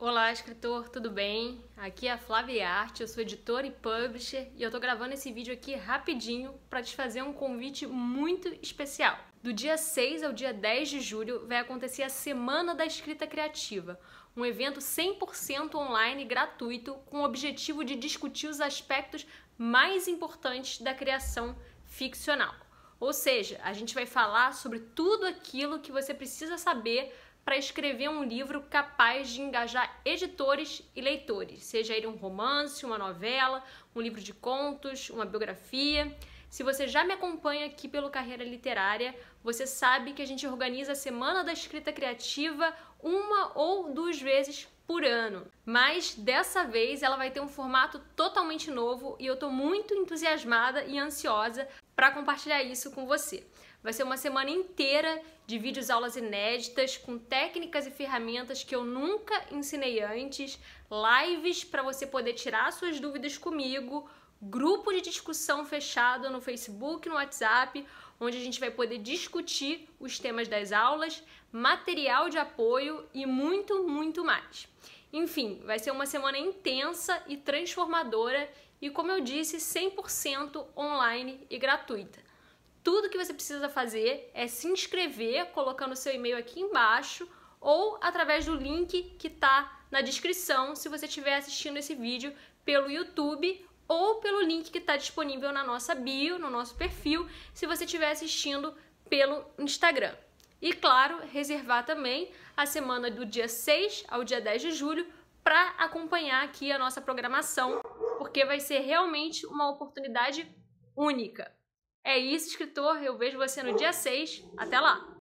Olá, escritor, tudo bem? Aqui é a Flávia Arte, eu sou editora e publisher e eu tô gravando esse vídeo aqui rapidinho para te fazer um convite muito especial. Do dia 6 ao dia 10 de julho vai acontecer a Semana da Escrita Criativa, um evento 100% online gratuito com o objetivo de discutir os aspectos mais importantes da criação ficcional. Ou seja, a gente vai falar sobre tudo aquilo que você precisa saber para escrever um livro capaz de engajar editores e leitores, seja ele um romance, uma novela, um livro de contos, uma biografia. Se você já me acompanha aqui pelo Carreira Literária, você sabe que a gente organiza a Semana da Escrita Criativa uma ou duas vezes por ano. Mas dessa vez ela vai ter um formato totalmente novo e eu estou muito entusiasmada e ansiosa para compartilhar isso com você. Vai ser uma semana inteira de vídeos aulas inéditas com técnicas e ferramentas que eu nunca ensinei antes, lives para você poder tirar suas dúvidas comigo, grupo de discussão fechado no Facebook, no WhatsApp, onde a gente vai poder discutir os temas das aulas, material de apoio e muito, muito mais. Enfim, vai ser uma semana intensa e transformadora e, como eu disse, 100% online e gratuita. Tudo que você precisa fazer é se inscrever colocando seu e-mail aqui embaixo ou através do link que está na descrição se você estiver assistindo esse vídeo pelo YouTube ou pelo link que está disponível na nossa bio, no nosso perfil, se você estiver assistindo pelo Instagram. E claro, reservar também a semana do dia 6 ao dia 10 de julho para acompanhar aqui a nossa programação, porque vai ser realmente uma oportunidade única. É isso, escritor. Eu vejo você no dia 6. Até lá!